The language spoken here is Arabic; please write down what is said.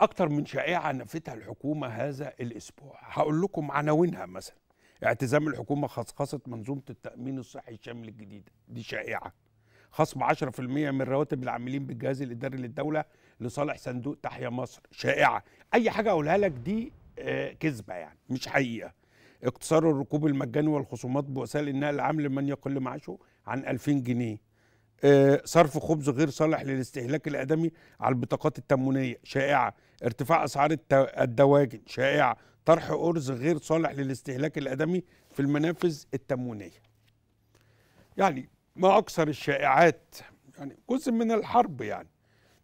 أكتر من شائعة نفتها الحكومة هذا الأسبوع هقول لكم عناوينها مثلا اعتزام الحكومة خصخصة منظومة التأمين الصحي الشامل الجديدة دي شائعة خصم 10% من رواتب العاملين بالجهاز الإداري للدولة لصالح صندوق تحيا مصر شائعة أي حاجة أقولها لك دي آه، كذبة يعني مش حقيقة اقتصار الركوب المجاني والخصومات بوسائل النقل العام لمن يقل معاشه عن 2000 جنيه صرف خبز غير صالح للاستهلاك الآدمي على البطاقات التموينية شائعة ارتفاع أسعار الدواجن شائعة طرح أرز غير صالح للاستهلاك الآدمي في المنافذ التموينية يعني ما أكثر الشائعات يعني جزء من الحرب يعني